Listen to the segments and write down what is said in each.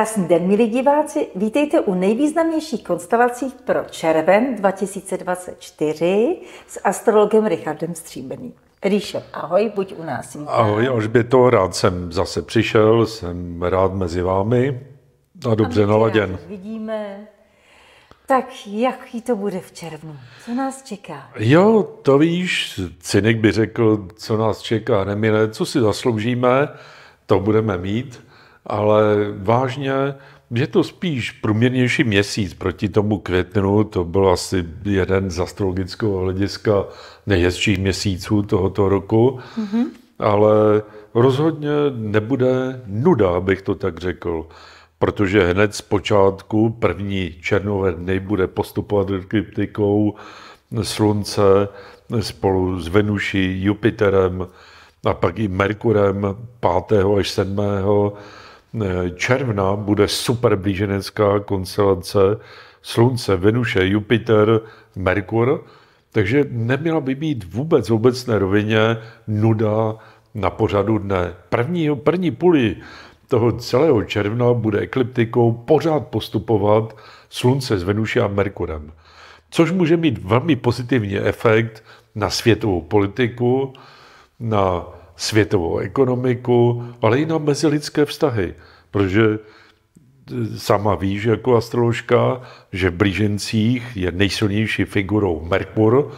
Krásný den, milí diváci. Vítejte u nejvýznamnějších konstelací pro červen 2024 s astrologem Richardem Stříbeným. Ríše, ahoj, buď u nás. Vítám. Ahoj, Alžběto, rád jsem zase přišel, jsem rád mezi vámi a dobře a naladěn. Vidíme. Tak jaký to bude v červnu? Co nás čeká? Jo, to víš, cynik by řekl, co nás čeká, nemile, co si zasloužíme, to budeme mít ale vážně je to spíš průměrnější měsíc proti tomu květnu, to byl asi jeden z astrologického hlediska nejhezčích měsíců tohoto roku, mm-hmm. ale rozhodně nebude nuda, abych to tak řekl, protože hned z počátku první černové dny bude postupovat kryptikou slunce spolu s Venuší, Jupiterem a pak i Merkurem 5. až 7 Eh, června bude super blíženecká konstelace Slunce, Venuše, Jupiter, Merkur, takže neměla by být vůbec v obecné rovině nuda na pořadu dne. První, první půli toho celého června bude ekliptikou pořád postupovat Slunce s Venuše a Merkurem, což může mít velmi pozitivní efekt na světovou politiku, na světovou ekonomiku, ale i na mezilidské vztahy, protože e, sama víš jako astroložka, že v Blížencích je nejsilnější figurou Merkur,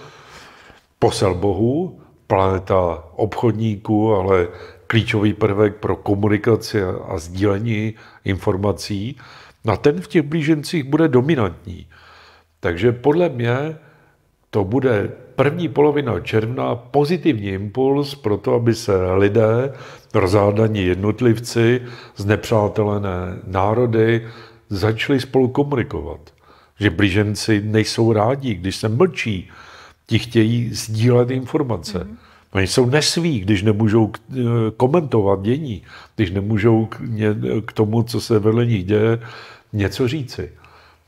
posel Bohu, planeta obchodníků, ale klíčový prvek pro komunikaci a sdílení informací. No a ten v těch blížencích bude dominantní. Takže podle mě to bude první polovina června pozitivní impuls pro to, aby se lidé, rozhádaní jednotlivci, znepřátelené národy, začali spolu komunikovat. Že blíženci nejsou rádi, když se mlčí, ti chtějí sdílet informace. Mm-hmm. Oni jsou nesví, když nemůžou eh, komentovat dění, když nemůžou k tomu, co se vedle nich děje, něco říci.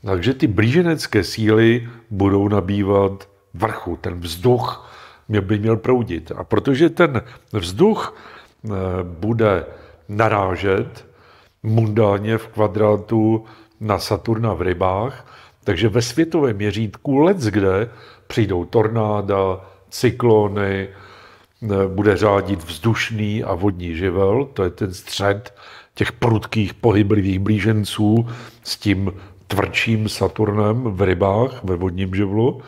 Takže ty blíženecké síly budou nabývat vrchu, ten vzduch by měl proudit. A protože ten vzduch eh, bude narážet mundálně v kvadrátu na Saturna v rybách, takže ve světovém měřítku let kde přijdou tornáda, cyklony, eh, bude řádit vzdušný a vodní živel, to je ten střed těch prudkých pohyblivých blíženců s tím tvrdším Saturnem v rybách, ve vodním živlu.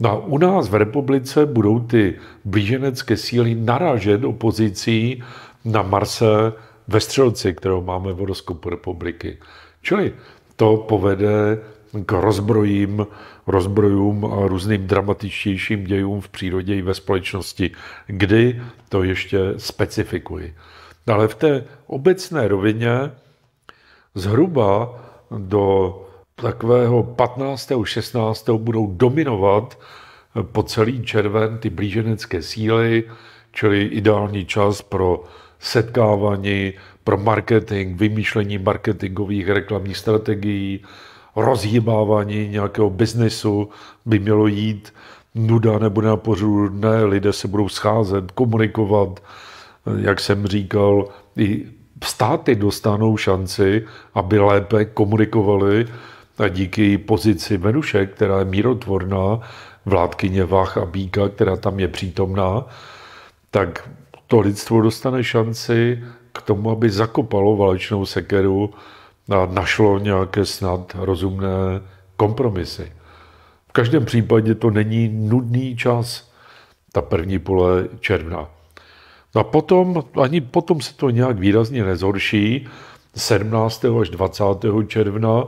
No a u nás v republice budou ty blíženecké síly naražen opozicí na Marse ve Střelci, kterou máme v horoskopu republiky. Čili to povede k rozbrojím, rozbrojům a různým dramatičtějším dějům v přírodě i ve společnosti, kdy to ještě specifikuji. Ale v té obecné rovině zhruba do takového 15. 16. budou dominovat po celý červen ty blíženecké síly, čili ideální čas pro setkávání, pro marketing, vymýšlení marketingových reklamních strategií, rozhýbávání nějakého biznesu by mělo jít. Nuda nebude na pořadu dne, lidé se budou scházet, komunikovat. Jak jsem říkal, i státy dostanou šanci, aby lépe komunikovali a díky její pozici Venuše, která je mírotvorná, vládkyně Vach a Bíka, která tam je přítomná, tak to lidstvo dostane šanci k tomu, aby zakopalo válečnou sekeru a našlo nějaké snad rozumné kompromisy. V každém případě to není nudný čas, ta první pole června. A potom, ani potom se to nějak výrazně nezhorší, 17. až 20. června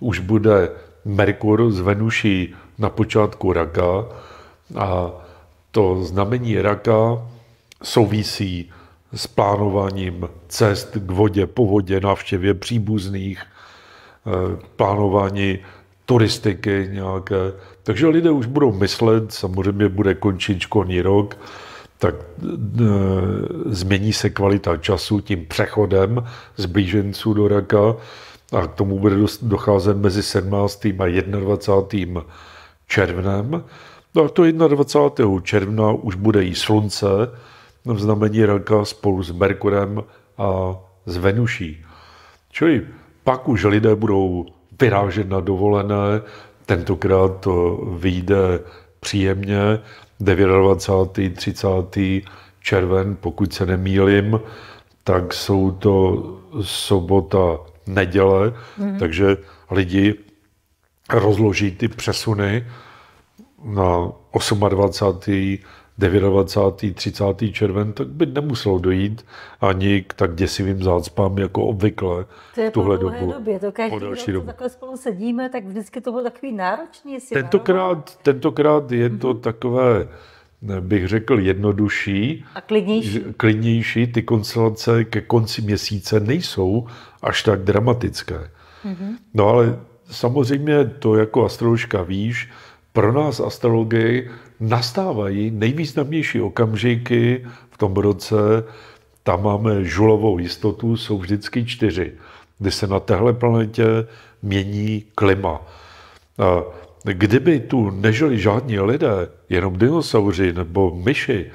už bude Merkur z Venuší na počátku raka a to znamení raka souvisí s plánováním cest k vodě, po vodě, návštěvě příbuzných, eh, plánování turistiky nějaké. Takže lidé už budou myslet, samozřejmě bude končit školní rok, tak změní se kvalita času tím přechodem z blíženců do raka a k tomu bude docházet mezi 17. a 21. červnem. No a to 21. června už bude i slunce v znamení raka spolu s Merkurem a s Venuší. Čili pak už lidé budou vyrážet na dovolené, tentokrát to vyjde příjemně, 29. 30. červen, pokud se nemýlim, tak jsou to sobota, neděle, mm-hmm. takže lidi rozloží ty přesuny na 28. 29. 30. červen, tak by nemuselo dojít ani k tak děsivým zácpám jako obvykle to je v tuhle po dobu. Době, to každý po další dobu. takhle spolu sedíme, tak vždycky to bylo takový náročný. Tentokrát, tentokrát je to mm-hmm. takové, bych řekl, jednodušší. A klidnější. Klidnější. Ty konstelace ke konci měsíce nejsou až tak dramatické. Mm-hmm. No ale samozřejmě to jako astroložka víš, pro nás astrology nastávají nejvýznamnější okamžiky v tom roce. Tam máme žulovou jistotu, jsou vždycky čtyři, kdy se na téhle planetě mění klima. A kdyby tu nežili žádní lidé, jenom dinosauři nebo myši,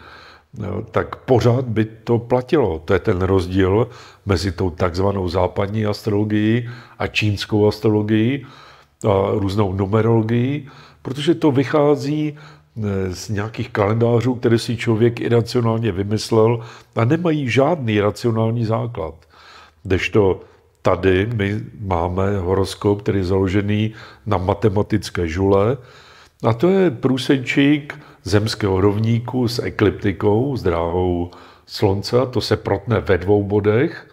no, tak pořád by to platilo. To je ten rozdíl mezi tou takzvanou západní astrologií a čínskou astrologií, a různou numerologií protože to vychází eh, z nějakých kalendářů, které si člověk iracionálně vymyslel a nemají žádný racionální základ. Kdežto tady my máme horoskop, který je založený na matematické žule a to je průsečík zemského rovníku s ekliptikou, s dráhou slunce, to se protne ve dvou bodech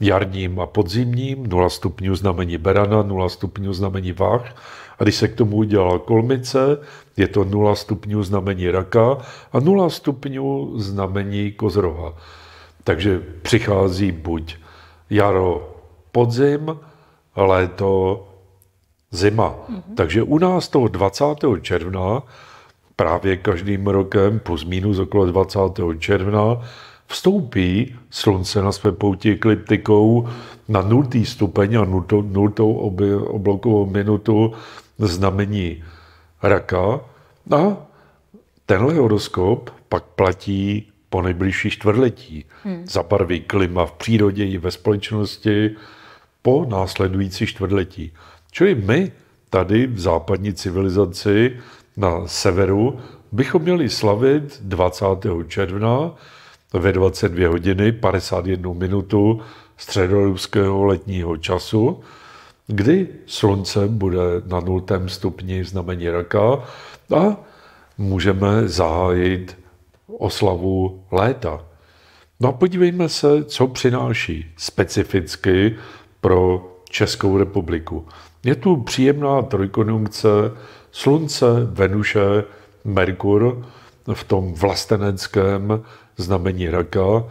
jarním a podzimním, 0 stupňů znamení Berana, 0 stupňů znamení Vach. A když se k tomu udělala kolmice, je to 0 stupňů znamení Raka a 0 stupňů znamení Kozrova. Takže přichází buď jaro, podzim, léto, zima. Mm-hmm. Takže u nás toho 20. června, právě každým rokem plus minus okolo 20. června, vstoupí slunce na své pouti ekliptikou na nultý stupeň a nultou, nultou oblokovou minutu znamení raka a tenhle horoskop pak platí po nejbližší čtvrtletí. Hmm. Zabarví klima v přírodě i ve společnosti po následující čtvrtletí. Čili my tady v západní civilizaci na severu bychom měli slavit 20. června ve 22 hodiny 51 minutu středoruského letního času, kdy slunce bude na 0. stupni znamení raka a můžeme zahájit oslavu léta. No a podívejme se, co přináší specificky pro Českou republiku. Je tu příjemná trojkonjunkce Slunce, Venuše, Merkur v tom vlasteneckém znamení raka,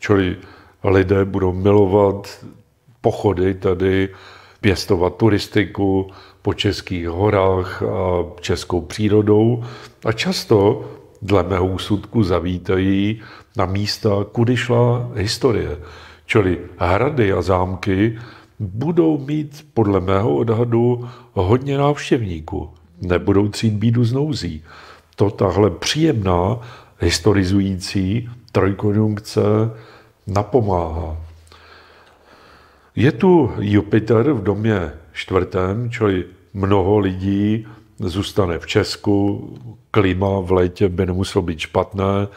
čili lidé budou milovat pochody tady, pěstovat turistiku po českých horách a českou přírodou a často, dle mého úsudku, zavítají na místa, kudy šla historie. Čili hrady a zámky budou mít, podle mého odhadu, hodně návštěvníků. Nebudou cít bídu z nouzí. To tahle příjemná historizující trojkonjunkce napomáhá. Je tu Jupiter v domě čtvrtém, čili mnoho lidí zůstane v Česku, klima v létě by nemuselo být špatné,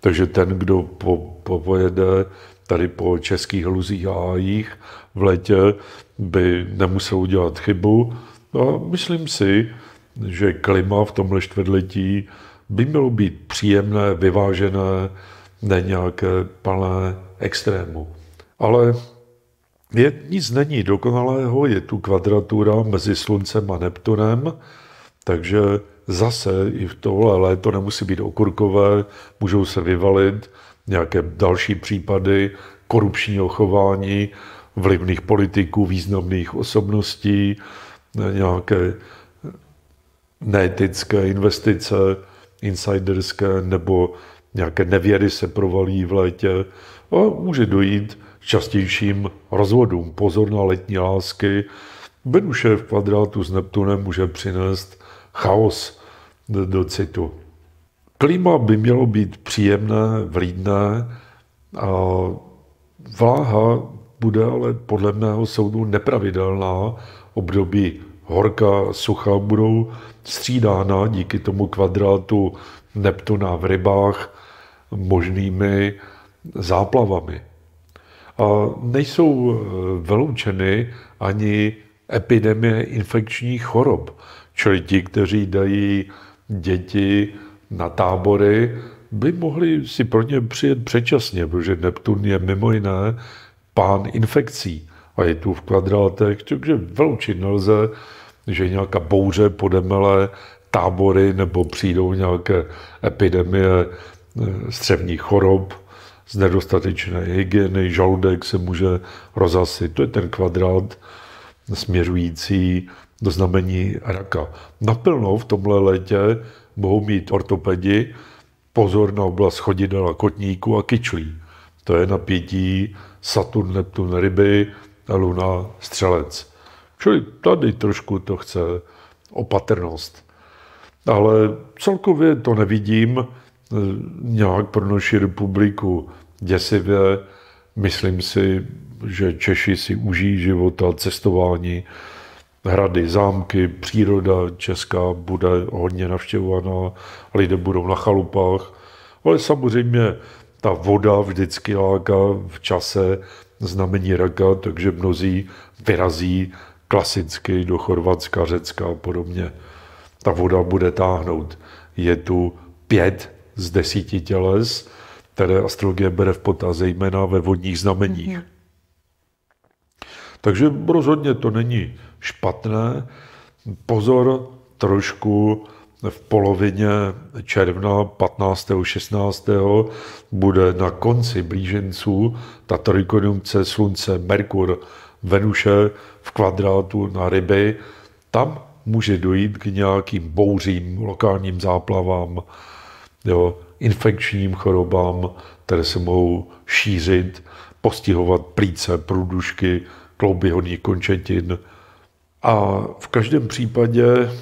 takže ten, kdo po, pojede tady po českých luzích a hájích v létě, by nemusel udělat chybu. A no, myslím si, že klima v tomhle čtvrtletí by mělo být příjemné, vyvážené, ne nějaké plné extrému. Ale je, nic není dokonalého, je tu kvadratura mezi Sluncem a Neptunem, takže zase i v tohle léto nemusí být okurkové, můžou se vyvalit nějaké další případy korupčního chování vlivných politiků, významných osobností, nějaké neetické investice, insiderské nebo nějaké nevěry se provalí v létě a může dojít k častějším rozvodům. Pozor na letní lásky. Venuše v kvadrátu s Neptunem může přinést chaos do citu. Klima by mělo být příjemné, vlídné a vláha bude ale podle mého soudu nepravidelná období horka, sucha budou střídána díky tomu kvadrátu Neptuna v rybách možnými záplavami. A nejsou eh, vyloučeny ani epidemie infekčních chorob, čili ti, kteří dají děti na tábory, by mohli si pro ně přijet předčasně, protože Neptun je mimo jiné pán infekcí a je tu v kvadrátech, takže vyloučit nelze že nějaká bouře podemele tábory nebo přijdou nějaké epidemie eh, střevních chorob z nedostatečné hygieny, žaludek se může rozasit. To je ten kvadrát směřující do znamení raka. Naplno v tomhle letě mohou mít ortopedi pozor na oblast chodidel a kotníku a kyčlí. To je napětí Saturn, Neptun, ryby, Luna, střelec. Čili tady trošku to chce opatrnost. Ale celkově to nevidím eh, nějak pro naši republiku děsivě. Myslím si, že Češi si užijí života, cestování, hrady, zámky, příroda česká bude hodně navštěvovaná, lidé budou na chalupách, ale samozřejmě ta voda vždycky láká v čase znamení raka, takže mnozí vyrazí klasicky do Chorvatska, Řecka a podobně. Ta voda bude táhnout. Je tu pět z desíti těles, které astrologie bere v potaz, zejména ve vodních znameních. Mm-hmm. Takže rozhodně to není špatné. Pozor, trošku v polovině června 15. 16. bude na konci blíženců ta trojkonjunkce Slunce Merkur Venuše v kvadrátu na ryby, tam může dojít k nějakým bouřím, lokálním záplavám, jo, infekčním chorobám, které se mohou šířit, postihovat plíce, průdušky, klouby hodných končetin. A v každém případě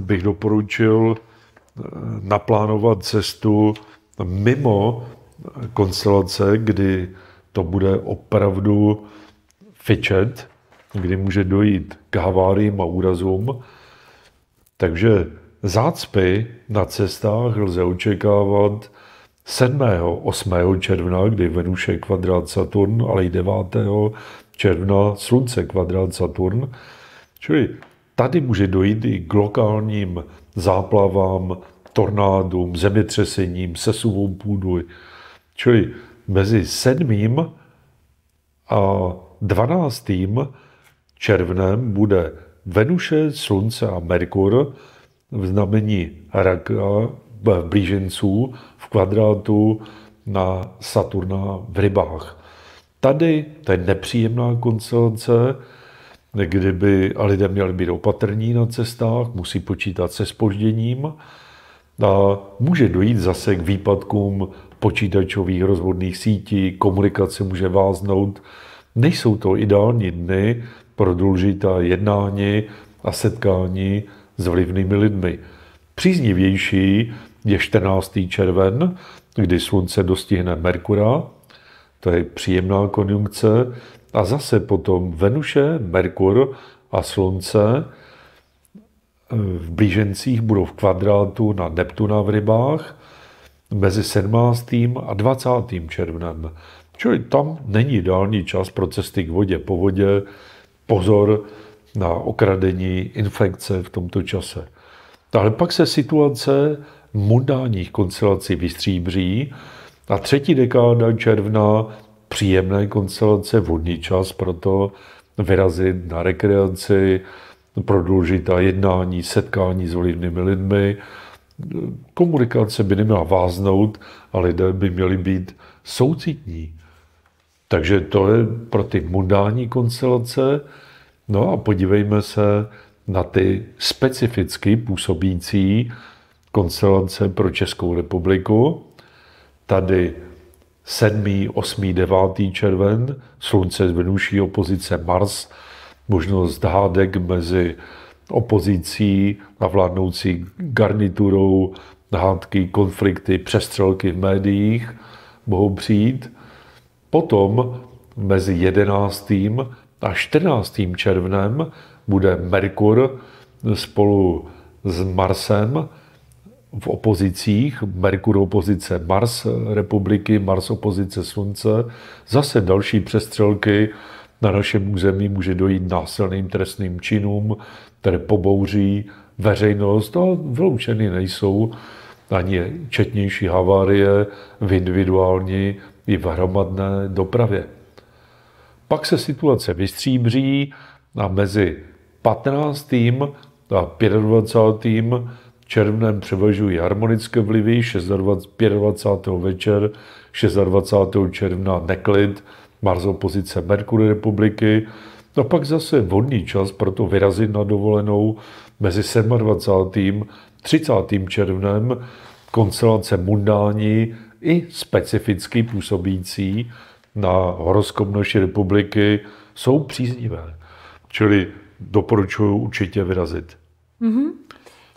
bych doporučil eh, naplánovat cestu mimo konstelace, kdy to bude opravdu fičet, kdy může dojít k haváriím a úrazům. Takže zácpy na cestách lze očekávat 7. 8. června, kdy Venuše kvadrát Saturn, ale i 9. června Slunce kvadrát Saturn. Čili tady může dojít i k lokálním záplavám, tornádům, zemětřesením, sesuvům půdu. Čili mezi 7. a 12. červnem bude Venuše, Slunce a Merkur v znamení raka v blíženců v kvadrátu na Saturna v rybách. Tady to je nepříjemná konstelace, kdyby a lidé měli být opatrní na cestách, musí počítat se spožděním a může dojít zase k výpadkům počítačových rozvodných sítí, komunikace může váznout, Nejsou to ideální dny pro důležitá jednání a setkání s vlivnými lidmi. Příznivější je 14. červen, kdy slunce dostihne Merkura, to je příjemná konjunkce, a zase potom Venuše, Merkur a slunce eh, v blížencích budou v kvadrátu na Neptuna v rybách mezi 17. a 20. červnem. Čili tam není ideální čas pro cesty k vodě po vodě, pozor na okradení infekce v tomto čase. Ale pak se situace mundánních koncelací vystříbří a třetí dekáda června příjemné koncelace, vodní čas pro to vyrazit na rekreaci, a jednání, setkání s vlivnými lidmi. Komunikace by neměla váznout a lidé by měli být soucitní. Takže to je pro ty mundální konstelace. No a podívejme se na ty specificky působící konstelace pro Českou republiku. Tady 7., 8., 9. červen, slunce z venuší opozice Mars, možnost hádek mezi opozicí a vládnoucí garniturou, hádky, konflikty, přestřelky v médiích mohou přijít. Potom mezi 11. a 14. červnem bude Merkur spolu s Marsem v opozicích, Merkur opozice Mars republiky, Mars opozice Slunce, zase další přestřelky na našem území může dojít násilným trestným činům, které pobouří veřejnost a vyloučeny nejsou ani četnější havárie v individuální i v hromadné dopravě. Pak se situace vystříbří a mezi 15. a 25. červnem převažují harmonické vlivy, 25. večer, 26. června neklid, Mars opozice Merkury republiky, a no pak zase vodní čas pro to vyrazit na dovolenou mezi 27. 30. červnem, konstelace mundální i specificky působící na horoskop naší republiky jsou příznivé. Čili doporučuji určitě vyrazit. Mm-hmm.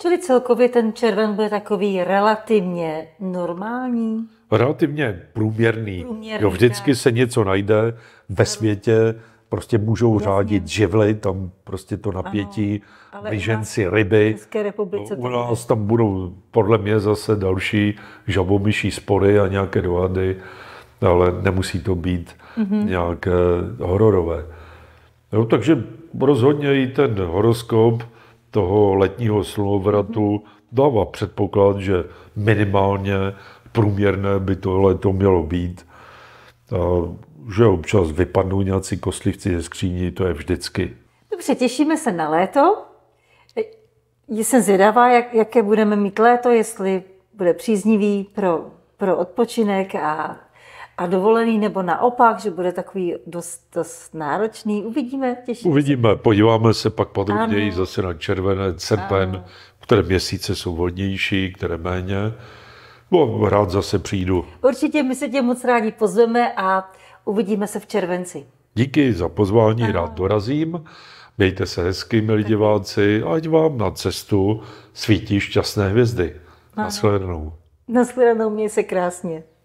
Čili celkově ten červen byl takový relativně normální? Relativně průměrný. průměrný jo, vždycky tak. se něco najde ve světě, prostě můžou Jasně. řádit živly, tam prostě to napětí, ano, vyženci ryby. Republice u nás tam budou podle mě zase další žabomyší spory a nějaké dohady, ale nemusí to být mm-hmm. nějak hororové. No, takže rozhodně i ten horoskop toho letního slunovratu mm-hmm. dává předpoklad, že minimálně průměrné by to leto mělo být. A že občas vypadnou nějací kostlivci ze skříní, to je vždycky. Dobře, těšíme se na léto. Jsem zvědavá, jak, jaké budeme mít léto, jestli bude příznivý pro, pro odpočinek a, a dovolený, nebo naopak, že bude takový dost, dost náročný. Uvidíme, těšíme Uvidíme, podíváme se pak podrobněji zase na červené, srpen, které měsíce jsou hodnější, které méně. No, rád zase přijdu. Určitě my se tě moc rádi pozveme a uvidíme se v červenci. Díky za pozvání, Aha. rád dorazím. Mějte se hezky, milí diváci, ať vám na cestu svítí šťastné hvězdy. Aha. Naschledanou. Naschledanou, měj se krásně.